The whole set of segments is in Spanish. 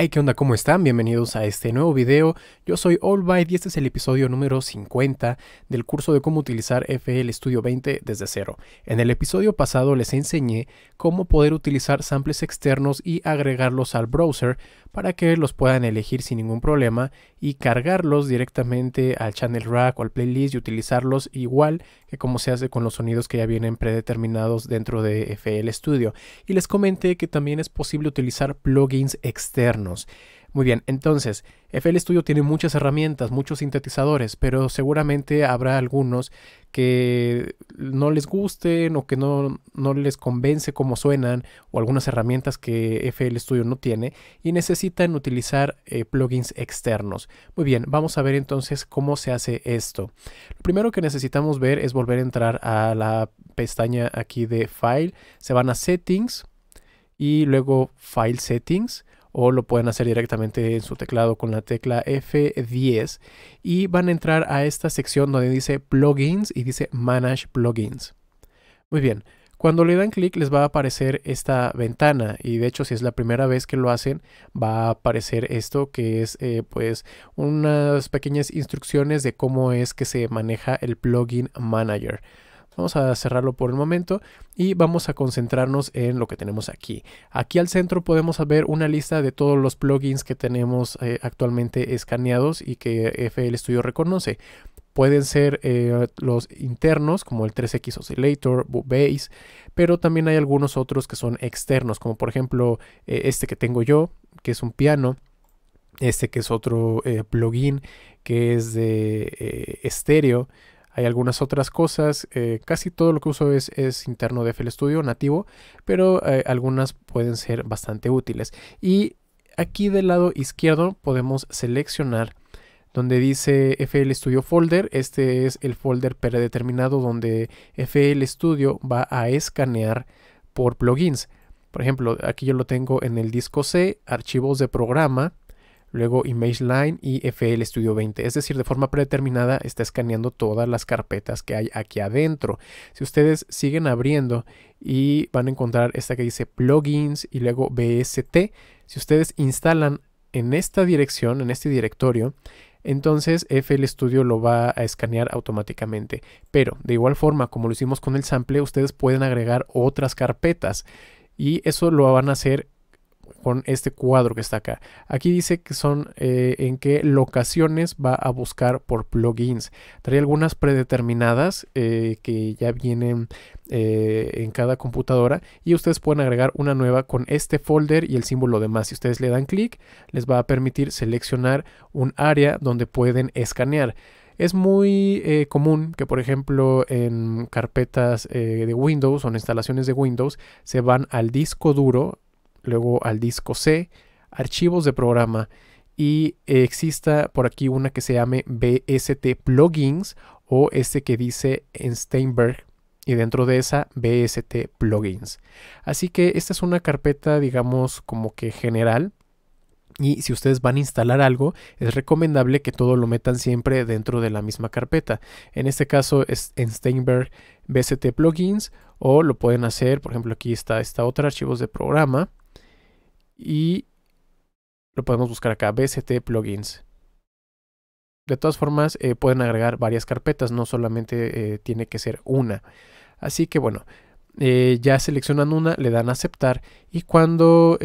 Hey, ¿qué onda? ¿Cómo están? Bienvenidos a este nuevo video. Yo soy Allbyte y este es el episodio número 50 del curso de cómo utilizar FL Studio 20 desde cero. En el episodio pasado les enseñé cómo poder utilizar samples externos y agregarlos al browser para que los puedan elegir sin ningún problema y cargarlos directamente al channel rack o al playlist y utilizarlos igual que como se hace con los sonidos que ya vienen predeterminados dentro de FL Studio. Y les comenté que también es posible utilizar plugins externos muy bien, entonces, FL Studio tiene muchas herramientas, muchos sintetizadores, pero seguramente habrá algunos que no les gusten o que no, les convence cómo suenan o algunas herramientas que FL Studio no tiene y necesitan utilizar eh, plugins externos. Muy bien, vamos a ver entonces cómo se hace esto. Lo primero que necesitamos ver es volver a entrar a la pestaña aquí de File, se van a Settings y luego File Settings o lo pueden hacer directamente en su teclado con la tecla F10 y van a entrar a esta sección donde dice plugins y dice manage plugins. Muy bien, cuando le dan clic les va a aparecer esta ventana y de hecho si es la primera vez que lo hacen va a aparecer esto que es eh, pues unas pequeñas instrucciones de cómo es que se maneja el plugin manager. Vamos a cerrarlo por el momento y vamos a concentrarnos en lo que tenemos aquí. Aquí al centro podemos ver una lista de todos los plugins que tenemos eh, actualmente escaneados y que FL Studio reconoce pueden ser eh, los internos como el 3X Oscillator, Base, pero también hay algunos otros que son externos, como por ejemplo eh, este que tengo yo, que es un piano, este que es otro plugin que es de estéreo, hay algunas otras cosas, eh, casi todo lo que uso es, interno de FL Studio nativo, pero eh, algunas pueden ser bastante útiles. Y aquí del lado izquierdo podemos seleccionar donde dice FL Studio Folder, este es el folder predeterminado donde FL Studio va a escanear por plugins. Por ejemplo, aquí yo lo tengo en el disco C, archivos de programa, luego image line y FL Studio 20. Es decir, de forma predeterminada está escaneando todas las carpetas que hay aquí adentro. Si ustedes siguen abriendo y van a encontrar esta que dice plugins y luego BST, si ustedes instalan en esta dirección, en este directorio, entonces FL Studio lo va a escanear automáticamente. Pero de igual forma, como lo hicimos con el sample, ustedes pueden agregar otras carpetas y eso lo van a hacer con este cuadro que está acá. Aquí dice que son eh, en qué locaciones va a buscar por plugins. Trae algunas predeterminadas eh, que ya vienen eh, en cada computadora y ustedes pueden agregar una nueva con este folder y el símbolo de más. Si ustedes le dan clic, les va a permitir seleccionar un área donde pueden escanear. Es muy común que, por ejemplo, en carpetas de Windows o en instalaciones de Windows se van al disco duro luego al disco C, archivos de programa y eh, exista por aquí una que se llame BST plugins o este que dice en Steinberg y dentro de esa BST plugins. Así que esta es una carpeta digamos como que general y si ustedes van a instalar algo, es recomendable que todo lo metan siempre dentro de la misma carpeta. En este caso es en Steinberg BST Plugins o lo pueden hacer, por ejemplo aquí está esta otra archivos de programa y lo podemos buscar acá, BCT Plugins. De todas formas, eh, pueden agregar varias carpetas, no solamente eh, tiene que ser una. Así que bueno, eh, ya seleccionan una, le dan a aceptar y cuando,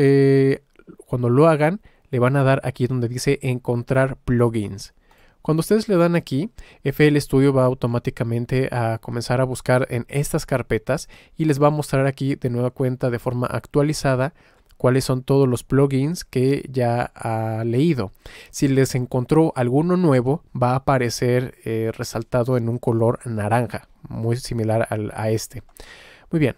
cuando lo hagan, le van a dar aquí donde dice encontrar plugins. Cuando ustedes le dan aquí, FL Studio va automáticamente a comenzar a buscar en estas carpetas y les va a mostrar aquí de nueva cuenta de forma actualizada cuáles son todos los plugins que ya ha leído. Si les encontró alguno nuevo, va a aparecer eh, resaltado en un color naranja, muy similar al, a este. Muy bien,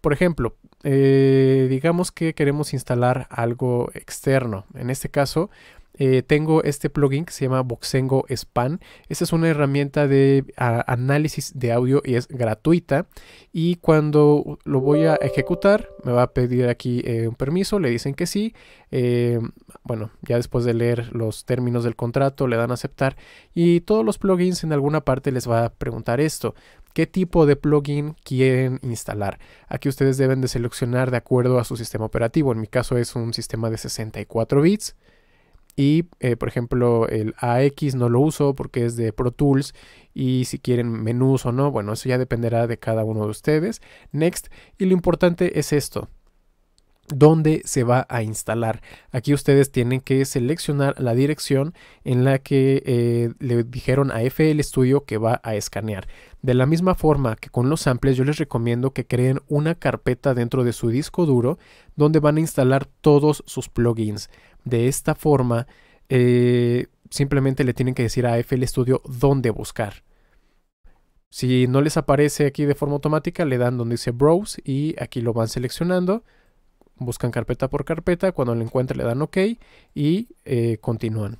por ejemplo, eh, digamos que queremos instalar algo externo. En este caso, eh, tengo este plugin que se llama Boxengo Span. Esta es una herramienta de análisis de audio y es gratuita. Y cuando lo voy a ejecutar, me va a pedir aquí eh, un permiso, le dicen que sí. Eh, bueno, ya después de leer los términos del contrato, le dan a aceptar. Y todos los plugins en alguna parte les va a preguntar esto qué tipo de plugin quieren instalar. Aquí ustedes deben de seleccionar de acuerdo a su sistema operativo. En mi caso es un sistema de 64 bits. Y eh, por ejemplo, el AX no lo uso porque es de Pro Tools. Y si quieren menús o no, bueno, eso ya dependerá de cada uno de ustedes. Next. Y lo importante es esto. ¿Dónde se va a instalar? Aquí ustedes tienen que seleccionar la dirección en la que eh, le dijeron a FL Studio que va a escanear. De la misma forma que con los samples, yo les recomiendo que creen una carpeta dentro de su disco duro donde van a instalar todos sus plugins. De esta forma, eh, simplemente le tienen que decir a FL Studio dónde buscar. Si no les aparece aquí de forma automática, le dan donde dice Browse y aquí lo van seleccionando. Buscan carpeta por carpeta, cuando lo encuentren le dan OK y eh, continúan.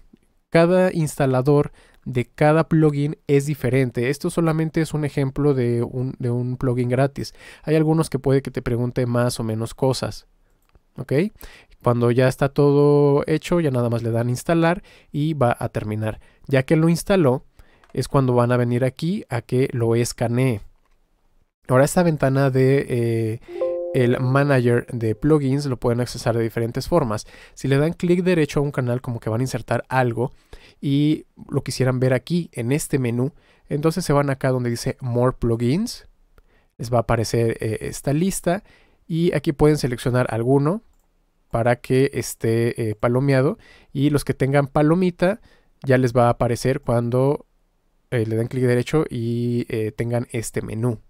Cada instalador de cada plugin es diferente. Esto solamente es un ejemplo de un, de un plugin gratis. Hay algunos que puede que te pregunte más o menos cosas. ¿ok? Cuando ya está todo hecho, ya nada más le dan instalar y va a terminar. Ya que lo instaló, es cuando van a venir aquí a que lo escanee. Ahora esta ventana de... Eh, el manager de plugins lo pueden accesar de diferentes formas. Si le dan clic derecho a un canal como que van a insertar algo y lo quisieran ver aquí en este menú, entonces se van acá donde dice More Plugins, les va a aparecer eh, esta lista y aquí pueden seleccionar alguno, para que esté eh, palomeado y los que tengan palomita ya les va a aparecer cuando eh, le den clic derecho y eh, tengan este menú.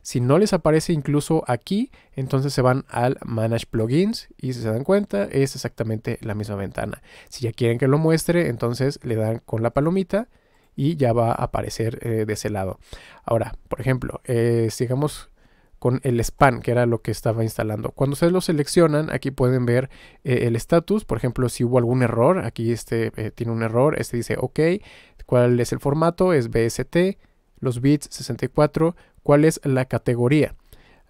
Si no les aparece incluso aquí, entonces se van al Manage Plugins y si se dan cuenta es exactamente la misma ventana. Si ya quieren que lo muestre, entonces le dan con la palomita y ya va a aparecer de ese lado. Ahora, por ejemplo, eh, digamos con el span, que era lo que estaba instalando. Cuando ustedes lo seleccionan, aquí pueden ver eh, el estatus, por ejemplo, si hubo algún error, aquí este eh, tiene un error, este dice OK, cuál es el formato, es BST, los bits 64, cuál es la categoría.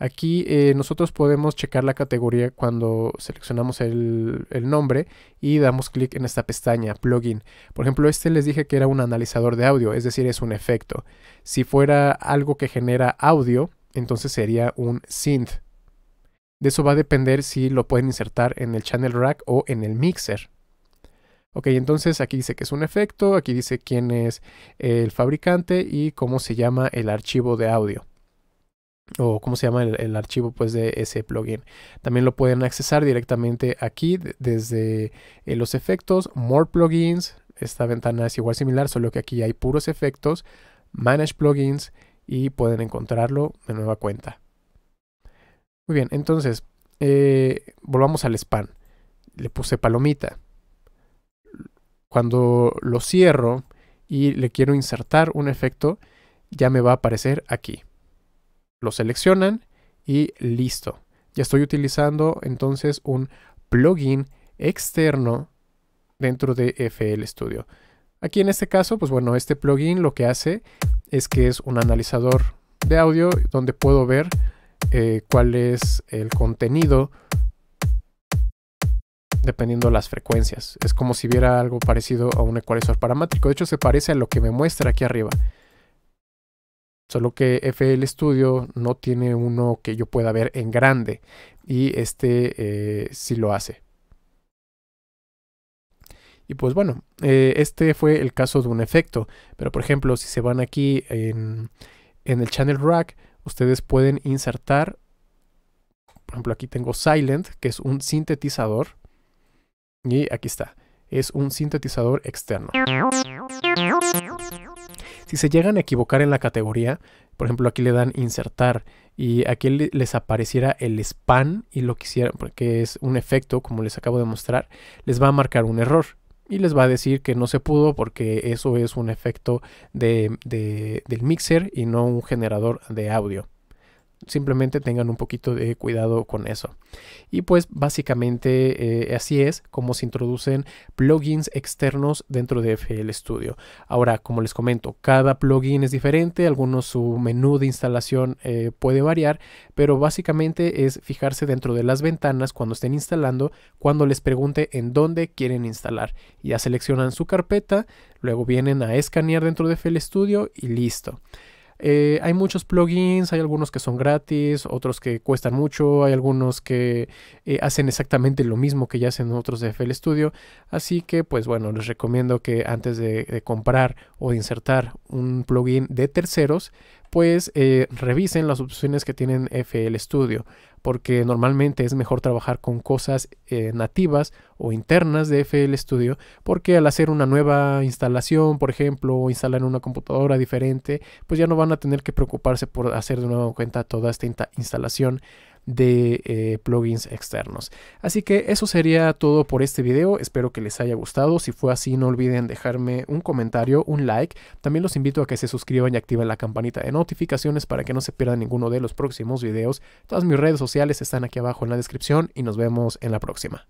Aquí eh, nosotros podemos checar la categoría cuando seleccionamos el nombre y damos clic en esta pestaña, plugin. Por ejemplo, este les dije que era un analizador de audio, es decir, es un efecto. Si fuera algo que genera audio, entonces sería un synth. De eso va a depender si lo pueden insertar en el channel rack o en el mixer. Ok, entonces aquí dice que es un efecto, aquí dice quién es el fabricante y cómo se llama el archivo de audio. O cómo se llama el, archivo pues de ese plugin. También lo pueden accesar directamente aquí desde eh, los efectos, more plugins. Esta ventana es igual similar, solo que aquí hay puros efectos, manage plugins, y pueden encontrarlo de nueva cuenta. Muy bien, entonces, eh, volvamos al spam. Le puse palomita. Cuando lo cierro y le quiero insertar un efecto, ya me va a aparecer aquí. Lo seleccionan y listo. Ya estoy utilizando entonces un plugin externo dentro de FL Studio. Aquí en este caso, pues bueno, este plugin lo que hace es que es un analizador de audio donde puedo ver eh, cuál es el contenido dependiendo las frecuencias. Es como si viera algo parecido a un ecualizador paramétrico. De hecho, se parece a lo que me muestra aquí arriba. Solo que FL Studio no tiene uno que yo pueda ver en grande. Y este eh, sí lo hace. Y pues bueno, eh, este fue el caso de un efecto. Pero por ejemplo, si se van aquí en, en el channel rack, ustedes pueden insertar, por ejemplo aquí tengo Silent, que es un sintetizador. Y aquí está, es un sintetizador externo. Si se llegan a equivocar en la categoría, por ejemplo aquí le dan insertar y aquí les apareciera el span y lo quisieran, porque es un efecto como les acabo de mostrar, les va a marcar un error y les va a decir que no se pudo porque eso es un efecto de, del mixer y no un generador de audio simplemente tengan un poquito de cuidado con eso. Y pues básicamente eh, así es como se introducen plugins externos dentro de FL Studio. Ahora, como les comento, cada plugin es diferente, algunos su menú de instalación eh, puede variar, pero básicamente es fijarse dentro de las ventanas cuando estén instalando, cuando les pregunte en dónde quieren instalar. Ya seleccionan su carpeta, luego vienen a escanear dentro de FL Studio y listo. Eh, hay muchos plugins, hay algunos que son gratis, otros que cuestan mucho, hay algunos que eh, hacen exactamente lo mismo que ya hacen otros de FL Studio. Así que, pues bueno, les recomiendo que antes de, de comprar o de insertar un plugin de terceros, pues eh, revisen las opciones que tienen FL Studio, porque normalmente es mejor trabajar con cosas eh, nativas o internas de FL Studio, porque al hacer una nueva instalación, por ejemplo, o instalar en una computadora diferente, pues ya no van a tener que preocuparse por hacer de nuevo cuenta toda esta instalación de eh, plugins externos. Así que eso sería todo por este video, espero que les haya gustado, si fue así no olviden dejarme un comentario, un like, también los invito a que se suscriban y activen la campanita de notificaciones para que no se pierdan ninguno de los próximos videos, todas mis redes sociales están aquí abajo en la descripción y nos vemos en la próxima.